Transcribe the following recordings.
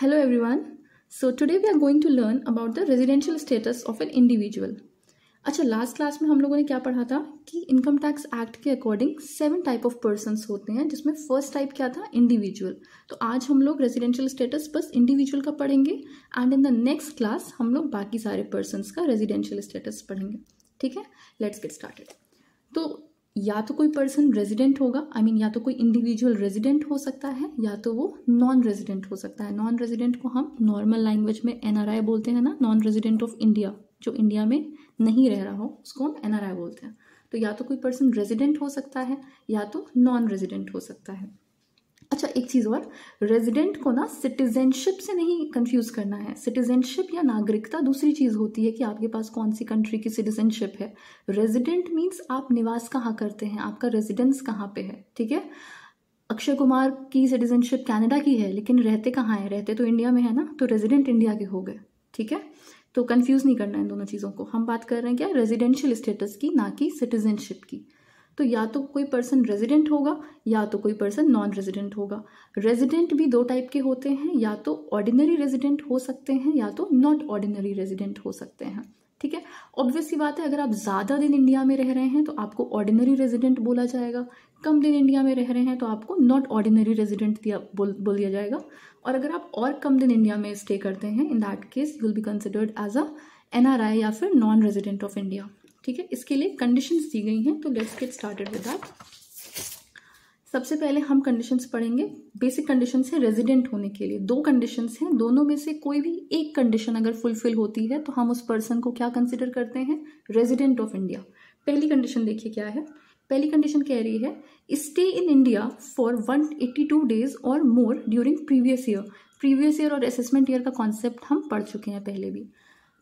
Hello everyone. So today we are going to learn about the residential status of an individual. अच्छा last class में हम लोगों ने क्या पढ़ा था कि इनकम टैक्स एक्ट के according seven type of persons होते हैं जिसमें फर्स्ट टाइप क्या था इंडिविजुअल तो आज हम लोग रेजिडेंशियल स्टेटस बस इंडिविजुअल का पढ़ेंगे and in the next class हम लोग बाकी सारे पर्सनस का रेजिडेंशियल स्टेटस पढ़ेंगे ठीक है लेट्स गेट स्टार्टेड तो या तो कोई पर्सन रेजिडेंट होगा आई I मीन mean, या तो कोई इंडिविजुअल रेजिडेंट हो सकता है या तो वो नॉन रेजिडेंट हो सकता है नॉन रेजिडेंट को हम नॉर्मल लैंग्वेज में एन बोलते हैं ना नॉन रेजिडेंट ऑफ इंडिया जो इंडिया में नहीं रह रहा हो उसको हम एन बोलते हैं तो या तो कोई पर्सन रेजिडेंट हो सकता है या तो नॉन रेजिडेंट हो सकता है अच्छा एक चीज़ और रेजिडेंट को ना सिटीजनशिप से नहीं कंफ्यूज करना है सिटीजनशिप या नागरिकता दूसरी चीज़ होती है कि आपके पास कौन सी कंट्री की सिटीजनशिप है रेजिडेंट मीन्स आप निवास कहाँ करते हैं आपका रेजिडेंस कहाँ पे है ठीक है अक्षय कुमार की सिटीजनशिप कनाडा की है लेकिन रहते कहाँ हैं रहते तो इंडिया में है ना तो रेजिडेंट इंडिया के हो गए ठीक है तो कन्फ्यूज़ नहीं करना है इन दोनों चीज़ों को हम बात कर रहे हैं क्या रेजिडेंशियल स्टेटस की ना कि सिटीजनशिप की तो या तो कोई पर्सन रेजिडेंट होगा या तो कोई पर्सन नॉन रेजिडेंट होगा रेजिडेंट भी दो टाइप के होते हैं या तो ऑर्डिनरी रेजिडेंट हो सकते हैं या तो नॉट ऑर्डिनरी रेजिडेंट हो सकते हैं ठीक है ऑब्वियस सी बात है अगर आप ज़्यादा दिन इंडिया में रह रहे हैं तो आपको ऑर्डिनरी रेजिडेंट बोला जाएगा कम दिन इंडिया में रह रहे हैं तो आपको नॉट ऑर्डिनरी रेजिडेंट दिया बोल बोल दिया जाएगा और अगर आप और कम दिन इंडिया में स्टे करते हैं in that case you will be considered as a an या फिर नॉन रेजिडेंट ऑफ इंडिया ठीक है इसके लिए कंडीशंस दी गई हैं तो let's get started with that सबसे पहले हम कंडीशंस पढ़ेंगे बेसिक कंडीशंस है रेजिडेंट होने के लिए दो कंडीशंस हैं दोनों में से कोई भी एक कंडीशन अगर फुलफिल होती है तो हम उस पर्सन को क्या कंसिडर करते हैं रेजिडेंट ऑफ इंडिया पहली कंडीशन देखिए क्या है पहली कंडीशन कह रही है stay in India for 182 days और more during previous year previous year और असेसमेंट ईयर का कॉन्सेप्ट हम पढ़ चुके हैं पहले भी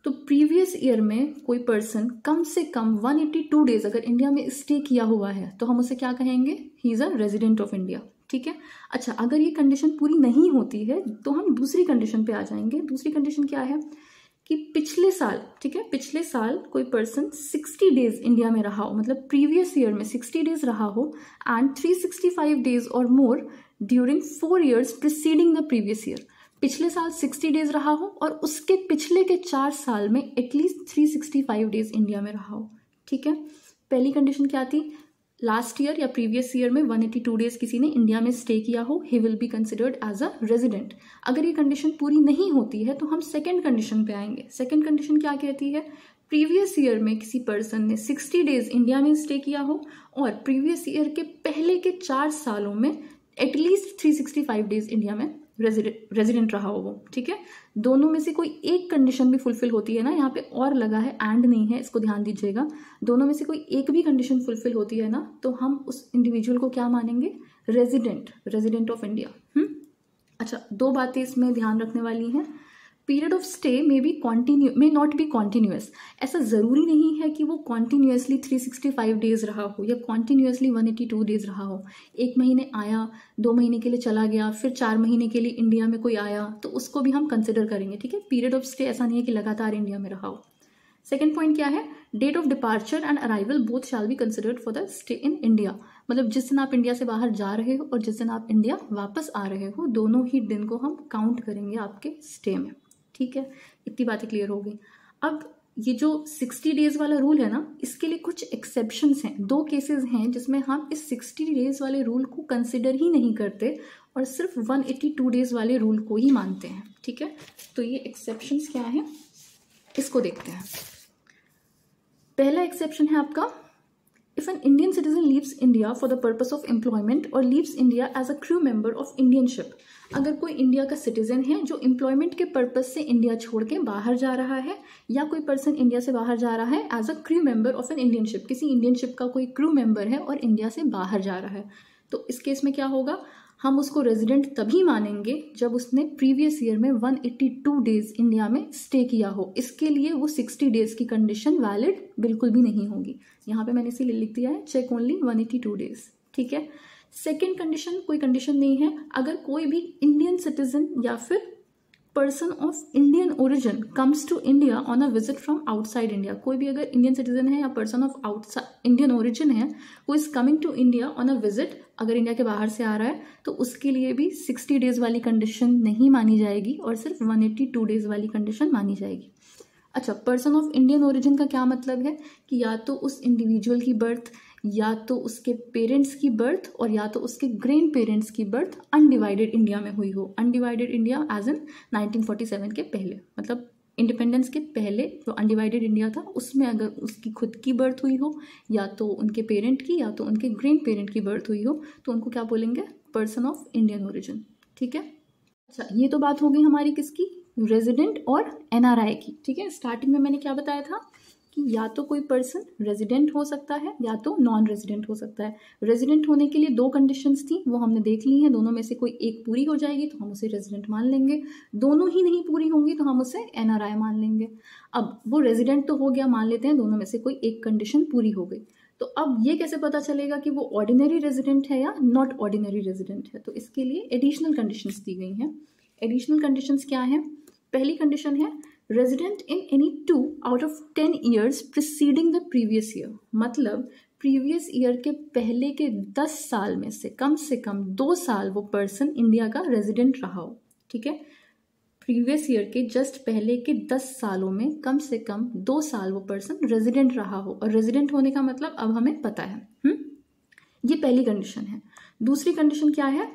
तो प्रीवियस ईयर में कोई पर्सन कम से कम 182 डेज अगर इंडिया में स्टे किया हुआ है तो हम उसे क्या कहेंगे he is a resident of India ठीक है अच्छा अगर ये कंडीशन पूरी नहीं होती है तो हम दूसरी कंडीशन पे आ जाएंगे दूसरी कंडीशन क्या है कि पिछले साल ठीक है पिछले साल कोई पर्सन 60 डेज इंडिया में रहा हो मतलब प्रीवियस ईयर में 60 डेज रहा हो एंड 365 डेज और more during four years preceding the previous year पिछले साल 60 डेज रहा हो और उसके पिछले के चार साल में एटलीस्ट 365 डेज इंडिया में रहा हो ठीक है पहली कंडीशन क्या थी लास्ट ईयर या प्रीवियस ईयर में 182 डेज किसी ने इंडिया में स्टे किया हो he will be considered as a resident अगर ये कंडीशन पूरी नहीं होती है तो हम सेकेंड कंडीशन पे आएंगे सेकेंड कंडीशन क्या कहती है प्रीवियस ईयर में किसी पर्सन ने 60 डेज इंडिया में स्टे किया हो और प्रीवियस ईयर के पहले के चार सालों में एटलीस्ट 365 डेज इंडिया में रेजिडेंट रहा हो वो ठीक है दोनों में से कोई एक कंडीशन भी फुलफिल होती है ना यहाँ पे और लगा है एंड नहीं है इसको ध्यान दीजिएगा दोनों में से कोई एक भी कंडीशन फुलफिल होती है ना तो हम उस इंडिविजुअल को क्या मानेंगे रेजिडेंट रेजिडेंट ऑफ इंडिया अच्छा दो बातें इसमें ध्यान रखने वाली हैं period of stay may be continue may not be continuous ऐसा ज़रूरी नहीं है कि वो कॉन्टिन्यूसली 365 डेज़ रहा हो या कॉन्टिन्यूसली 182 डेज़ रहा हो एक महीने आया दो महीने के लिए चला गया फिर चार महीने के लिए इंडिया में कोई आया तो उसको भी हम कंसिडर करेंगे ठीक है पीरियड ऑफ स्टे ऐसा नहीं है कि लगातार इंडिया में रहा हो सेकेंड पॉइंट क्या है date of departure and arrival both shall be considered for the stay in India मतलब जिस दिन आप इंडिया से बाहर जा रहे हो और जिस दिन आप इंडिया वापस आ रहे हो दोनों ही दिन को हम काउंट करेंगे आपके स्टे में ठीक है इतनी बातें क्लियर हो गई अब ये जो सिक्सटी डेज वाला रूल है ना इसके लिए कुछ एक्सेप्शन हैं दो केसेस हैं जिसमें हम इस सिक्सटी डेज वाले रूल को कंसिडर ही नहीं करते और सिर्फ वन टू डेज वाले रूल को ही मानते हैं ठीक है तो ये एक्सेप्शन क्या हैं इसको देखते हैं पहला एक्सेप्शन है आपका If an Indian citizen leaves India for the purpose of employment or leaves India as a crew member of Indian ship, अगर कोई इंडिया का सिटीजन है जो एम्प्लॉयमेंट के पर्पज से इंडिया छोड़ के बाहर जा रहा है या कोई पर्सन इंडिया से बाहर जा रहा है as a crew member of an Indian ship किसी इंडियन शिप का कोई क्रू मेंबर है और इंडिया से बाहर जा रहा है तो इस केस में क्या होगा हम उसको रेजिडेंट तभी मानेंगे जब उसने प्रीवियस ईयर में 182 डेज इंडिया में स्टे किया हो इसके लिए वो 60 डेज की कंडीशन वैलिड बिल्कुल भी नहीं होगी यहाँ पे मैंने इसे लिख दिया है चेक ओनली 182 डेज ठीक है सेकेंड कंडीशन कोई कंडीशन नहीं है अगर कोई भी इंडियन सिटीजन या फिर person of Indian origin comes to India on a visit from outside India कोई भी अगर इंडियन सिटीजन है या person of outside Indian origin है वो is coming to India on a visit अगर इंडिया के बाहर से आ रहा है तो उसके लिए भी सिक्सटी डेज वाली कंडीशन नहीं मानी जाएगी और सिर्फ वन एट्टी टू डेज वाली कंडीशन मानी जाएगी अच्छा पर्सन ऑफ इंडियन ओरिजिन का क्या मतलब है कि या तो उस इंडिविजुअल की बर्थ या तो उसके पेरेंट्स की बर्थ और या तो उसके ग्रैंड पेरेंट्स की बर्थ अनडिवाइडेड इंडिया में हुई हो अनडिवाइडेड इंडिया एज इन 1947 के पहले मतलब इंडिपेंडेंस के पहले जो अनडिवाइडेड इंडिया था उसमें अगर उसकी खुद की बर्थ हुई हो या तो उनके पेरेंट की या तो उनके ग्रैंड पेरेंट की बर्थ हुई हो तो उनको क्या बोलेंगे पर्सन ऑफ इंडियन ओरिजिन ठीक है अच्छा ये तो बात हो गई हमारी किसकी रेजिडेंट और एनआरआई की ठीक है स्टार्टिंग में मैंने क्या बताया था कि या तो कोई पर्सन रेजिडेंट हो सकता है या तो नॉन रेजिडेंट हो सकता है रेजिडेंट होने के लिए दो कंडीशंस थी वो हमने देख ली हैं दोनों में से कोई एक पूरी हो जाएगी तो हम उसे रेजिडेंट मान लेंगे दोनों ही नहीं पूरी होंगी तो हम उसे एन मान लेंगे अब वो रेजिडेंट तो हो गया मान लेते हैं दोनों में से कोई एक कंडीशन पूरी हो गई तो अब ये कैसे पता चलेगा कि वो ऑर्डिनरी रेजिडेंट है या नॉट ऑर्डिनरी रेजिडेंट है तो इसके लिए एडिशनल कंडीशंस दी गई हैं एडिशनल कंडीशंस क्या हैं पहली कंडीशन है resident in any two out of ten years preceding the previous year मतलब प्रीवियस ईयर के पहले के दस साल में से कम से कम दो साल वो पर्सन इंडिया का रेजिडेंट रहा हो ठीक है प्रीवियस ईयर के जस्ट पहले के दस सालों में कम से कम दो साल वो पर्सन रेजिडेंट रहा हो और रेजिडेंट होने का मतलब अब हमें पता है हुँ? हम्म? ये पहली कंडीशन है दूसरी कंडीशन क्या है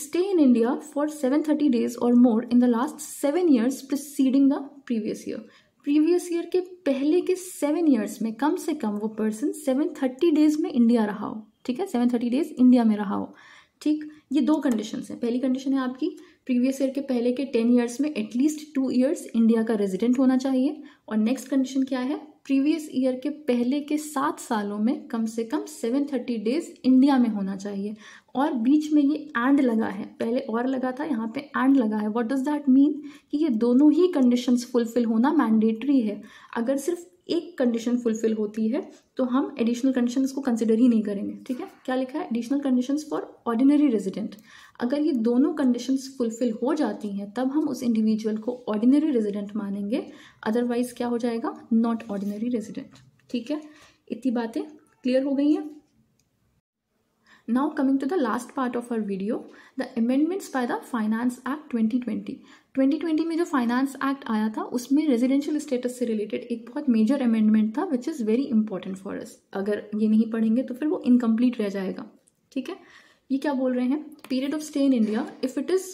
stay in India for seven thirty days और more in the last seven years preceding the previous year previous year के पहले के सेवन ईयर्स में कम से कम वो पर्सन सेवन थर्टी डेज में इंडिया रहा हो ठीक है सेवन थर्टी डेज इंडिया में रहा हो ठीक ये दो कंडीशन हैं पहली कंडीशन है आपकी प्रीवियस ईयर के पहले के टेन ईयर्स में एटलीस्ट टू ईयर्स इंडिया का रेजिडेंट होना चाहिए और नेक्स्ट कंडीशन क्या है प्रीवियस ईयर के पहले के सात सालों में कम से कम सेवन थर्टी डेज इंडिया में होना चाहिए और बीच में ये एंड लगा है पहले और लगा था यहाँ पे एंड लगा है व्हाट डज दैट मीन कि ये दोनों ही कंडीशंस फुलफिल होना मैंडेटरी है अगर सिर्फ एक कंडीशन फुलफिल होती है तो हम एडिशनल कंडीशन इसको कंसिडर ही नहीं करेंगे ठीक है क्या लिखा है additional condition for ordinary resident अगर ये दोनों कंडीशन फुलफिल हो जाती हैं तब हम उस इंडिविजुअल को ऑर्डिनरी रेजिडेंट मानेंगे अदरवाइज क्या हो जाएगा नॉट ऑर्डिनरी रेजिडेंट ठीक है इतनी बातें क्लियर हो गई हैं Now coming to the last part of our video, the amendments by the Finance Act 2020. 2020 में जो फाइनेंस एक्ट आया था उसमें रेजिडेंशियल स्टेटस से रिलेटेड एक बहुत मेजर अमेंडमेंट था which is very important for us अगर ये नहीं पढ़ेंगे तो फिर वो इनकम्प्लीट रह जाएगा ठीक है ये क्या बोल रहे हैं period of stay in India if it is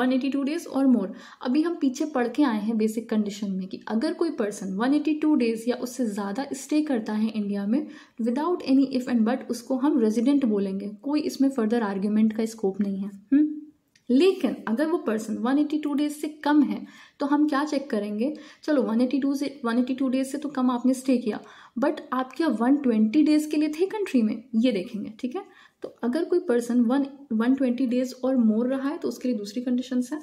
182 days और मोर अभी हम पीछे पढ़ के आए हैं बेसिक कंडीशन में कि अगर कोई पर्सन 182 डेज या उससे ज़्यादा स्टे करता है इंडिया में without any if and but उसको हम रेजिडेंट बोलेंगे कोई इसमें फर्दर आर्ग्यूमेंट का स्कोप नहीं है हुँ? हम्म? लेकिन अगर वो पर्सन 182 डेज से कम है तो हम क्या चेक करेंगे चलो 182 से 182 डेज से तो कम आपने स्टे किया बट आप क्या 120 डेज के लिए थे कंट्री में ये देखेंगे ठीक है तो अगर कोई पर्सन वन वन डेज और मोर रहा है तो उसके लिए दूसरी कंडीशन है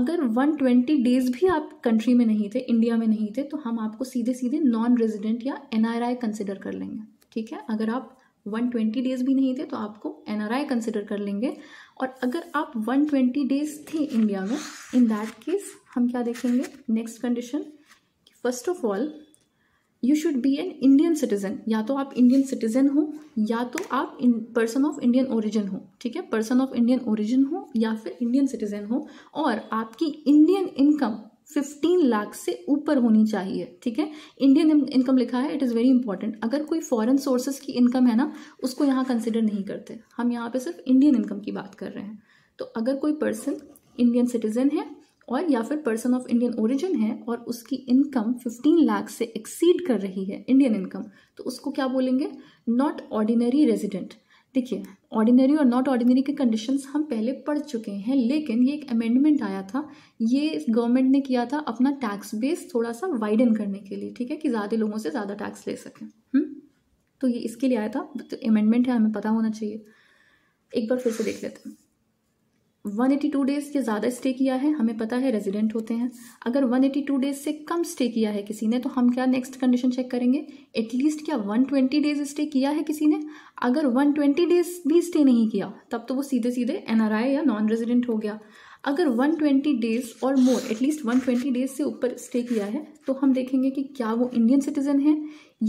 अगर 120 डेज भी आप कंट्री में नहीं थे इंडिया में नहीं थे तो हम आपको सीधे सीधे नॉन रेजिडेंट या एन कंसिडर कर लेंगे ठीक है अगर आप 120 डेज भी नहीं थे तो आपको एन आर आई कंसिडर कर लेंगे और अगर आप 120 डेज थे इंडिया में इन दैट केस हम क्या देखेंगे next condition first of all you should be an Indian citizen या तो आप इंडियन सिटीजन हो या तो आप पर्सन ऑफ इंडियन ओरिजिन हो ठीक है पर्सन ऑफ इंडियन ओरिजिन हो या फिर इंडियन सिटीजन हो और आपकी इंडियन इनकम फिफ्टीन लाख से ऊपर होनी चाहिए ठीक है इंडियन इनकम लिखा है इट इज़ वेरी इंपॉर्टेंट अगर कोई फॉरेन सोर्सेज की इनकम है ना उसको यहाँ कंसिडर नहीं करते हम यहाँ पे सिर्फ इंडियन इनकम की बात कर रहे हैं तो अगर कोई पर्सन इंडियन सिटीजन है और या फिर पर्सन ऑफ इंडियन ओरिजिन है और उसकी इनकम 15 लाख से एक्सीड कर रही है इंडियन इनकम तो उसको क्या बोलेंगे नॉट ऑर्डिनरी रेजिडेंट देखिए ऑर्डिनरी और नॉट ऑर्डिनरी के कंडीशंस हम पहले पढ़ चुके हैं लेकिन ये एक अमेंडमेंट आया था ये गवर्नमेंट ने किया था अपना टैक्स बेस थोड़ा सा वाइडन करने के लिए ठीक है कि ज़्यादा लोगों से ज़्यादा टैक्स ले सकें हम्म? तो ये इसके लिए आया था तो अमेंडमेंट है हमें पता होना चाहिए एक बार फिर से देख लेते हैं वन एटी टू डेज के ज़्यादा स्टे किया है हमें पता है रेजिडेंट होते हैं अगर वन टू डेज से कम स्टे किया है किसी ने तो हम क्या नेक्स्ट कंडीशन चेक करेंगे एटलीस्ट क्या वन ट्वेंटी डेज स्टे किया है किसी ने अगर वन ट्वेंटी डेज भी स्टे नहीं किया तब तो वो सीधे सीधे एन आर आई या नॉन रेजिडेंट हो गया अगर वन ट्वेंटी डेज और more at least one twenty days से ऊपर स्टे किया है तो हम देखेंगे कि क्या वो इंडियन सिटीजन है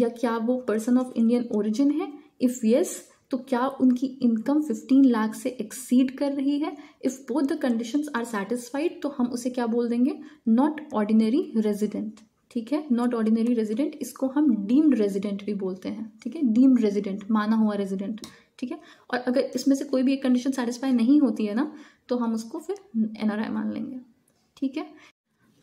या क्या वो पर्सन ऑफ इंडियन ओरिजिन है इफ़ यस yes, तो क्या उनकी इनकम 15 लाख से एक्सीड कर रही है if both the conditions are satisfied तो हम उसे क्या बोल देंगे नॉट ऑर्डिनरी रेजिडेंट ठीक है नॉट ऑर्डिनरी रेजिडेंट इसको हम डीम्ड रेजिडेंट भी बोलते हैं ठीक है डीम्ड रेजिडेंट माना हुआ रेजिडेंट ठीक है और अगर इसमें से कोई भी एक कंडीशन सेटिस्फाई नहीं होती है ना तो हम उसको फिर एन मान लेंगे ठीक है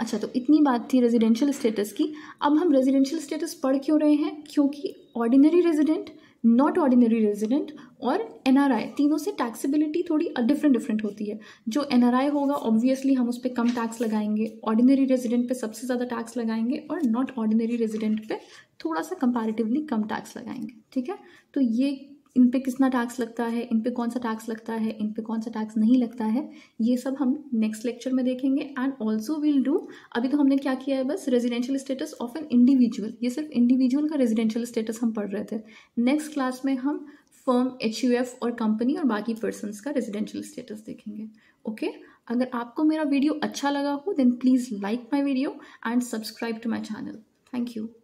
अच्छा तो इतनी बात थी रेजिडेंशियल स्टेटस की अब हम रेजिडेंशियल स्टेटस पढ़ क्यों रहे हैं क्योंकि ordinary resident not ordinary resident और एन आर आई तीनों से टैक्सीबिलिटी थोड़ी डिफरेंट डिफरेंट होती है जो एन आर आई होगा ऑब्वियसली हम उस पर कम टैक्स लगाएंगे ऑर्डिनरी रेजिडेंट पे सबसे ज़्यादा टैक्स लगाएंगे और नॉट ऑर्डिनरी रेजिडेंट पे थोड़ा सा कंपैरेटिवली कम टैक्स लगाएंगे ठीक है तो ये इन पे कितना टैक्स लगता है इन पे कौन सा टैक्स लगता है इन पे कौन सा टैक्स नहीं लगता है ये सब हम नेक्स्ट लेक्चर में देखेंगे एंड ऑल्सो विल डू अभी तो हमने क्या किया है बस residential status of an individual ये सिर्फ इंडिविजुअल का रेजिडेंशियल स्टेटस हम पढ़ रहे थे नेक्स्ट क्लास में हम फर्म एच यू एफ और कंपनी और बाकी पर्सनस का रेजिडेंशियल स्टेटस देखेंगे ओके okay? अगर आपको मेरा वीडियो अच्छा लगा हो then please like my video and subscribe to my channel thank you